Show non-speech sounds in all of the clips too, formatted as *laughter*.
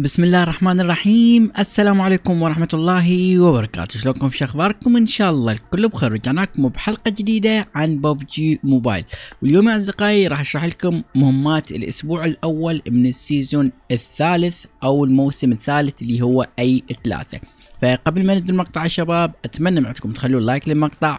بسم الله الرحمن الرحيم السلام عليكم ورحمة الله وبركاته شلونكم شو اخباركم ان شاء الله الكل بخير رجعناكم بحلقة جديدة عن ببجي موبايل واليوم يا اصدقائي راح اشرح لكم مهمات الاسبوع الاول من السيزون الثالث او الموسم الثالث اللي هو اي ثلاثة فقبل ما نبدا المقطع يا شباب اتمنى معكم تخلوا لايك للمقطع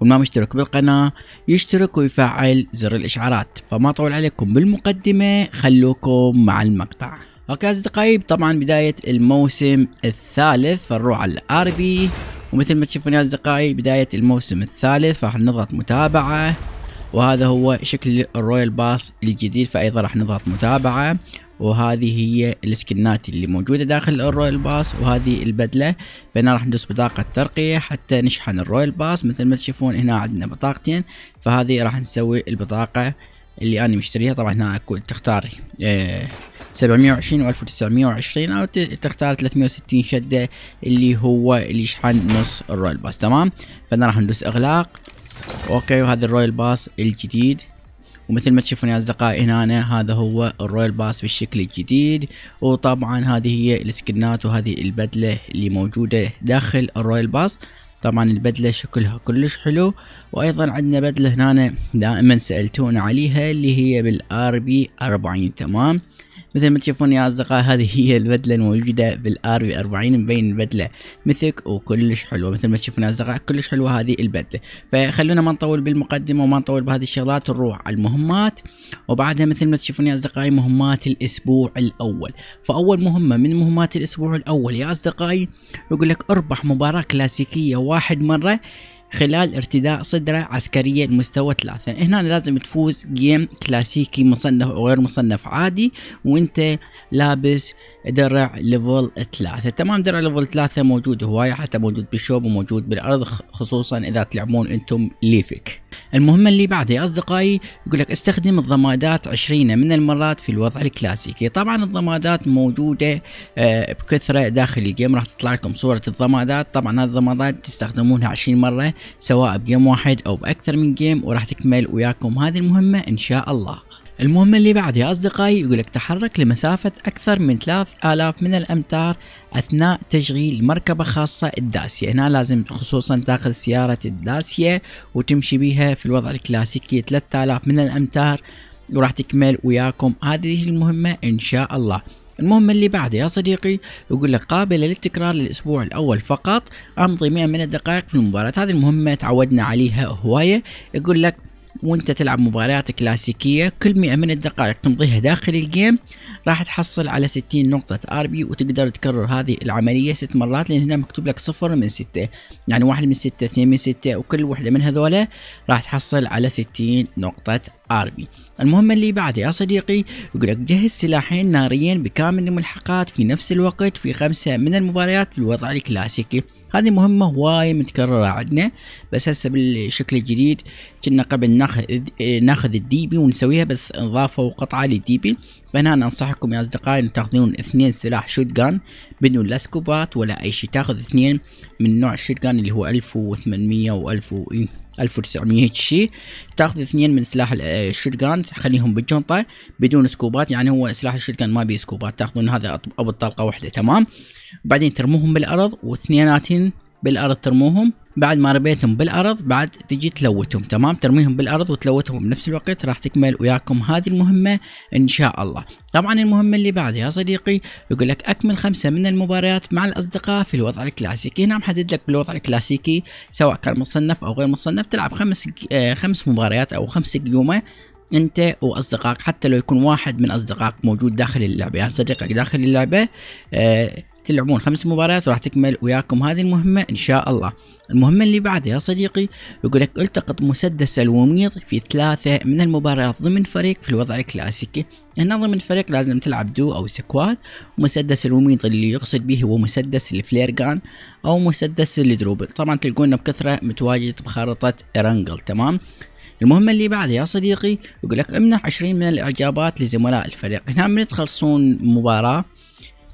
وما مشترك بالقناة يشترك ويفعل زر الإشعارات فما طول عليكم بالمقدمة خلوكم مع المقطع اوكي اصدقائي طبعا بداية الموسم الثالث فنروح على الاربي ومثل ما تشوفون يا اصدقائي بداية الموسم الثالث فراح نضغط متابعة وهذا هو شكل الرويال باس الجديد فايضا راح نضغط متابعة وهذه هي السكنات اللي موجودة داخل الرويال باس وهذه البدلة فهنا راح ندوس بطاقة ترقية حتى نشحن الرويال باس مثل ما تشوفون هنا عندنا بطاقتين فهذه راح نسوي البطاقة اللي انا مشتريها طبعا هنا تختار آه، 720 و1920 او تختار 360 شده اللي هو اللي يشحن نص الرويال باس تمام فانا راح ندوس اغلاق اوكي وهذا الرويال باس الجديد ومثل ما تشوفون يا اصدقائي هنا أنا هذا هو الرويال باس بالشكل الجديد وطبعا هذه هي السكنات وهذه البدله اللي موجوده داخل الرويال باس طبعا البدلة شكلها كلش حلو وايضا عندنا بدلة هنا دائما سألتونا عليها اللي هي بالار بي 40 تمام مثل ما تشوفون يا اصدقاء هذه *laughs* هي البدله الموجوده بالار بي 40 مبين البدله مثك وكلش حلوه مثل ما تشوفون يا اصدقاء كلش حلوه هذه البدله فخلونا ما نطول بالمقدمه وما نطول بهذه الشغلات نروح على المهمات وبعدها مثل ما تشوفون يا اصدقائي مهمات الاسبوع الاول فاول مهمه من مهمات الاسبوع الاول يا اصدقائي يقول لك اربح مباراه كلاسيكيه واحد مره خلال ارتداء صدرة عسكرية لمستوى ثلاثة هنا لازم تفوز جيم كلاسيكي مصنف أو غير مصنف عادي وانت لابس درع ليفل ثلاثة تمام درع ليفل ثلاثة موجود هواية حتى موجود بالشوب وموجود بالأرض خصوصا إذا تلعبون انتم ليفك المهمة اللي بعدها يا أصدقائي يقول لك استخدم الضمادات عشرين من المرات في الوضع الكلاسيكي طبعا الضمادات موجودة آه، بكثرة داخل الجيم راح تطلع لكم صورة الضمادات طبعا هذه الضمادات تستخدمونها عشرين مرة سواء بجيم واحد او باكثر من جيم وراح تكمل وياكم هذه المهمة ان شاء الله المهمة اللي بعدها يا أصدقائي يقولك تحرك لمسافة أكثر من 3000 من الأمتار أثناء تشغيل مركبة خاصة الداسية هنا لازم خصوصا تاخذ سيارة الداسية وتمشي بيها في الوضع الكلاسيكي 3000 من الأمتار وراح تكمل وياكم هذه المهمة إن شاء الله المهم اللي بعده يا صديقي يقول لك قابلة للتكرار للأسبوع الأول فقط أمضي 100 من الدقائق في المباراة هذه المهمة تعودنا عليها هواية يقول لك وانت تلعب مباريات كلاسيكية كل 100 من الدقائق تمضيها داخل الجيم راح تحصل على 60 نقطة ار بي وتقدر تكرر هذه العملية ست مرات لان هنا مكتوب لك صفر من ستة يعني واحد من ستة اثنين من ستة وكل وحدة من هذولا راح تحصل على 60 نقطة ار بي المهم اللي بعدها يا صديقي يقول لك جهز سلاحين ناريين بكامل الملحقات في نفس الوقت في خمسة من المباريات بالوضع الكلاسيكي هذه مهمة هواية متكررة عندنا بس هسه بالشكل الجديد كنا قبل ناخذ ناخذ الديبي ونسويها بس نضافوا قطعة للديبي فهنا أنصحكم يا أصدقائي أن تاخذون اثنين سلاح شوت جان بدون لا سكوبات ولا أي شيء تاخذ اثنين من نوع الشوت جان اللي هو 1800 و 1000 إيه. 1900 هيك شيء تاخذ اثنين من سلاح آه، الشوتجان تخليهم بالجنطه بدون سكوبات يعني هو سلاح الشوتجان ما بيه سكوبات تاخذون هذا ابو الطلقه واحده تمام بعدين ترموهم بالارض واثنيناتهم بالارض ترموهم بعد ما ربيتهم بالارض بعد تجي تلوتهم تمام ترميهم بالارض وتلوتهم بنفس الوقت راح تكمل وياكم هذه المهمه ان شاء الله طبعا المهمه اللي بعدها يا صديقي يقول لك اكمل خمسه من المباريات مع الاصدقاء في الوضع الكلاسيكي هنا محدد لك بالوضع الكلاسيكي سواء كان مصنف او غير مصنف تلعب خمس آه، خمس مباريات او خمس قيومه انت واصدقائك حتى لو يكون واحد من اصدقائك موجود داخل اللعبه يعني صديقك داخل اللعبه آه، تلعبون خمس مباريات وراح تكمل وياكم هذه المهمة إن شاء الله المهمة اللي بعدها يا صديقي يقول لك التقط مسدس الوميض في ثلاثة من المباريات ضمن فريق في الوضع الكلاسيكي هنا ضمن فريق لازم تلعب دو أو سكواد ومسدس الوميض اللي يقصد به هو مسدس الفليرغان أو مسدس الدروبل طبعا تلقونه بكثرة متواجد بخارطة إرنجل تمام المهمة اللي بعدها يا صديقي يقول لك امنح 20 من الإعجابات لزملاء الفريق هنا من تخلصون مباراة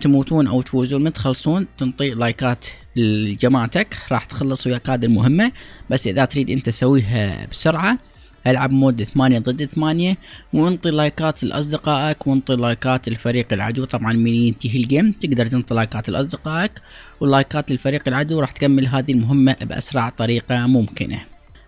تموتون او تفوزون ما تخلصون تنطي لايكات لجماعتك راح تخلص وياك هذه المهمة بس اذا تريد انت تسويها بسرعة العب مود ثمانية ضد ثمانية وانطي لايكات لاصدقائك وانطي لايكات لفريق العدو طبعا من ينتهي الجيم تقدر تنطي لايكات لاصدقائك ولايكات للفريق العدو راح تكمل هذه المهمة باسرع طريقة ممكنة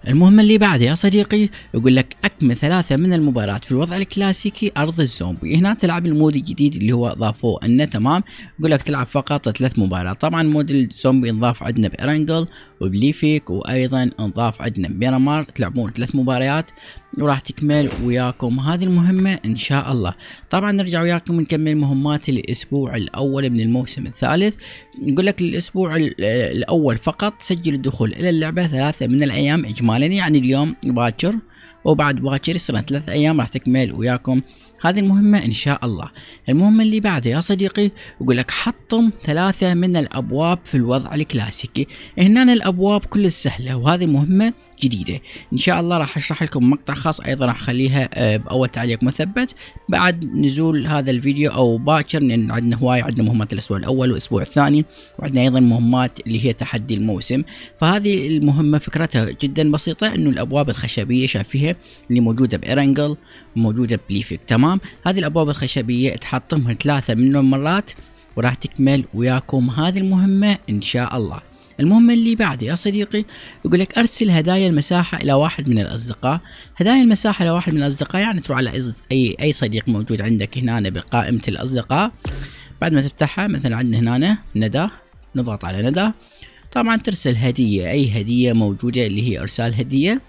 المهمة اللي بعدها يا صديقي يقول لك حكم ثلاثة من المباراة في الوضع الكلاسيكي أرض الزومبي هنا تلعب المود الجديد اللي هو ضافوه أنه تمام يقول لك تلعب فقط ثلاث مباراة طبعا مود الزومبي انضاف عندنا بإرنجل وبليفيك وأيضا انضاف عندنا بيرامار تلعبون ثلاث مباريات وراح تكمل وياكم هذه المهمة إن شاء الله طبعا نرجع وياكم نكمل مهمات الأسبوع الأول من الموسم الثالث نقول لك الأسبوع الأول فقط سجل الدخول إلى اللعبة ثلاثة من الأيام إجمالا يعني اليوم باكر وبعد ابغى كريسترا ثلاث ايام راح تكمل وياكم هذه المهمة ان شاء الله المهمة اللي بعدها يا صديقي يقول لك حطم ثلاثة من الابواب في الوضع الكلاسيكي هنا الابواب كل السهلة وهذه مهمة جديده ان شاء الله راح اشرح لكم مقطع خاص ايضا راح اخليها آه، باول تعليق مثبت بعد نزول هذا الفيديو او باكر لان عندنا هواي عندنا مهمات الاسبوع الاول والاسبوع الثاني وعندنا ايضا مهمات اللي هي تحدي الموسم فهذه المهمه فكرتها جدا بسيطه انه الابواب الخشبيه شايفيها اللي موجوده بارنجل موجوده بليفك تمام هذه الابواب الخشبيه تحطمها ثلاثه منهم مرات وراح تكمل وياكم هذه المهمه ان شاء الله المهم اللي بعد يا صديقي يقول لك ارسل هدايا المساحه الى واحد من الاصدقاء هدايا المساحه الى واحد من الاصدقاء يعني تروح على اي اي صديق موجود عندك هنا بقائمه الاصدقاء بعد ما تفتحها مثلا عندنا هنا ندى نضغط على ندى طبعا ترسل هديه اي هديه موجوده اللي هي ارسال هديه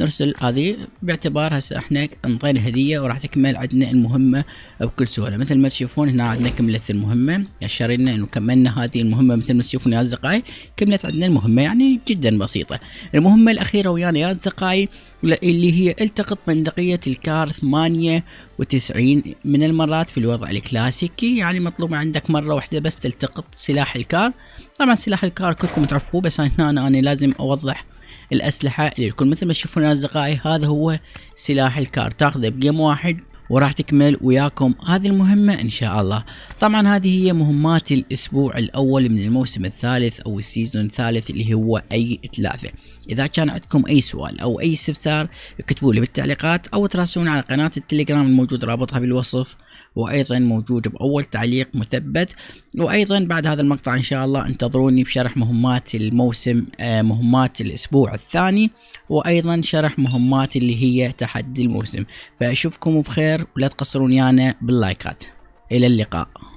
نرسل هذه باعتبار هسه احنا انطينا هديه وراح تكمل عندنا المهمه بكل سهوله مثل ما تشوفون هنا عندنا كملت المهمه اشار لنا انه كملنا هذه المهمه مثل ما تشوفون يا اصدقائي كملت عندنا المهمه يعني جدا بسيطه المهمه الاخيره ويانا يا اصدقائي اللي هي التقط بندقيه الكار 98 من المرات في الوضع الكلاسيكي يعني مطلوب عندك مره واحده بس تلتقط سلاح الكار طبعا سلاح الكار كلكم تعرفوه بس هنا انا لازم اوضح الأسلحة اللي يكون مثل ما تشوفون أصدقائي هذا هو سلاح الكار تاخذه بجيم واحد وراح تكمل وياكم هذه المهمة إن شاء الله طبعا هذه هي مهمات الأسبوع الأول من الموسم الثالث أو السيزون الثالث اللي هو أي ثلاثة إذا كان عندكم أي سؤال أو أي استفسار اكتبوا لي بالتعليقات أو تراسلوني على قناة التليجرام الموجود رابطها بالوصف وأيضا موجود بأول تعليق مثبت وأيضا بعد هذا المقطع إن شاء الله انتظروني بشرح مهمات الموسم آه، مهمات الأسبوع الثاني وأيضا شرح مهمات اللي هي تحدي الموسم فأشوفكم بخير شير ولا تقصرون يانا باللايكات الى اللقاء